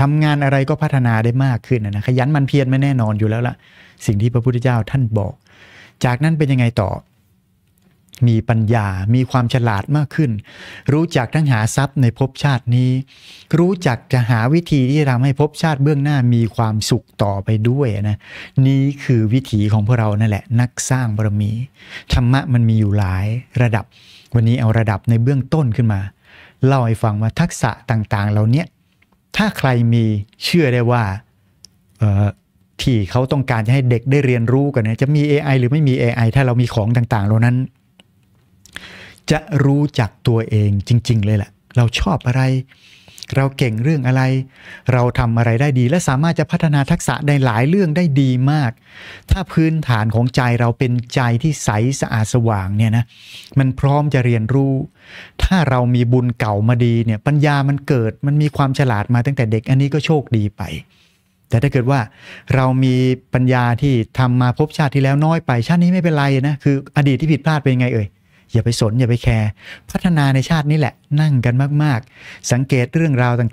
ทำงานอะไรก็พัฒนาได้มากขึ้นนะขยันมันเพียรไม่แน่นอนอยู่แล้วละสิ่งที่พระพุทธเจ้าท่านบอก จากนั้นเป็นยังไงต่อ มีปัญญา มีความฉลาดมากขึ้น รู้จักทั้งหาทรัพย์ในภพชาตินี้ รู้จักจะหาวิธีที่จะทำให้ภพชาติเบื้องหน้ามีความสุขต่อไปด้วยนะ นี่คือวิถีของพวกเรานั่นแหละ นักสร้างบารมีธรรมะมันมีอยู่หลายระดับวันนี้เอาระดับในเบื้องต้นขึ้นมาเล่าให้ฟังว่าทักษะต่างๆ เหล่านี้ถ้าใครมีเชื่อได้ว่าที่เขาต้องการจะให้เด็กได้เรียนรู้กันเนี่ยจะมี AI หรือไม่มี AI ถ้าเรามีของต่าง ๆ เหล่านั้น จะรู้จักตัวเองจริง ๆ เลยแหละ เราชอบอะไรเราเก่งเรื่องอะไร เราทำอะไรได้ดี และสามารถจะพัฒนาทักษะในหลายเรื่องได้ดีมาก ถ้าพื้นฐานของใจเราเป็นใจที่ใสสะอาดสว่างเนี่ยนะ มันพร้อมจะเรียนรู้ ถ้าเรามีบุญเก่ามาดีเนี่ยปัญญามันเกิดมันมีความฉลาดมาตั้งแต่เด็กอันนี้ก็โชคดีไป แต่ถ้าเกิดว่าเรามีปัญญาที่ทำมาพบชาติที่แล้วน้อยไปชาตินี้ไม่เป็นไรนะคืออดีตที่ผิดพลาดเป็นไงเอ่ยอย่าไปสน อย่าไปแคร์พัฒนาในชาตินี้แหละ นั่งกันมาก ๆ สังเกตเรื่องราวต่าง